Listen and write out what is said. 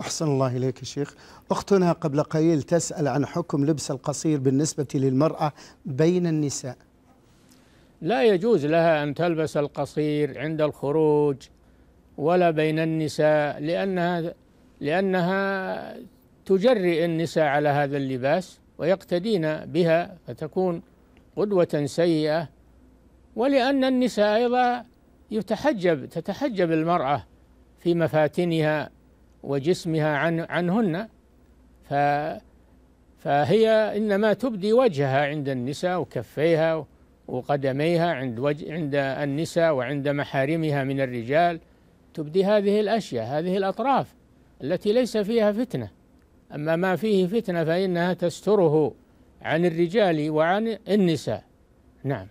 أحسن الله إليك يا شيخ أختنا قبل قليل تسأل عن حكم لبس القصير بالنسبة للمرأة بين النساء لا يجوز لها أن تلبس القصير عند الخروج ولا بين النساء لأنها لأنها تجرئ النساء على هذا اللباس ويقتدين بها فتكون قدوة سيئة ولأن النساء أيضا يتحجب تتحجب المرأة في مفاتنها وجسمها عن عنهن ف فهي إنما تبدي وجهها عند النساء وكفيها وقدميها عند وجه عند النساء وعند محارمها من الرجال تبدي هذه الأشياء هذه الأطراف التي ليس فيها فتنة أما ما فيه فتنة فإنها تستره عن الرجال وعن النساء نعم